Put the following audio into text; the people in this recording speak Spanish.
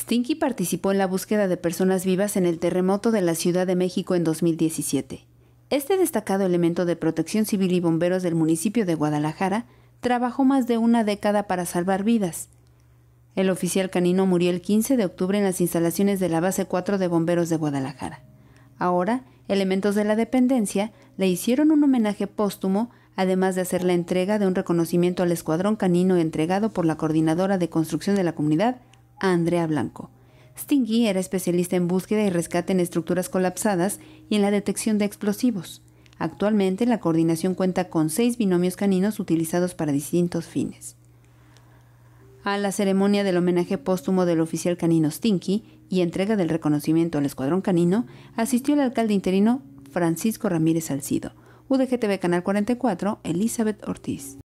Stinky participó en la búsqueda de personas vivas en el terremoto de la Ciudad de México en 2017. Este destacado elemento de protección civil y bomberos del municipio de Guadalajara trabajó más de una década para salvar vidas. El oficial canino murió el 15 de octubre en las instalaciones de la Base 4 de Bomberos de Guadalajara. Ahora, elementos de la dependencia le hicieron un homenaje póstumo, además de hacer la entrega de un reconocimiento al escuadrón canino entregado por la coordinadora de construcción de la comunidad, Andrea Blanco. Stinky era especialista en búsqueda y rescate en estructuras colapsadas y en la detección de explosivos. Actualmente la coordinación cuenta con seis binomios caninos utilizados para distintos fines. A la ceremonia del homenaje póstumo del oficial canino Stinky y entrega del reconocimiento al escuadrón canino asistió el alcalde interino Francisco Ramírez Salcido, UDGTV Canal 44, Elizabeth Ortiz.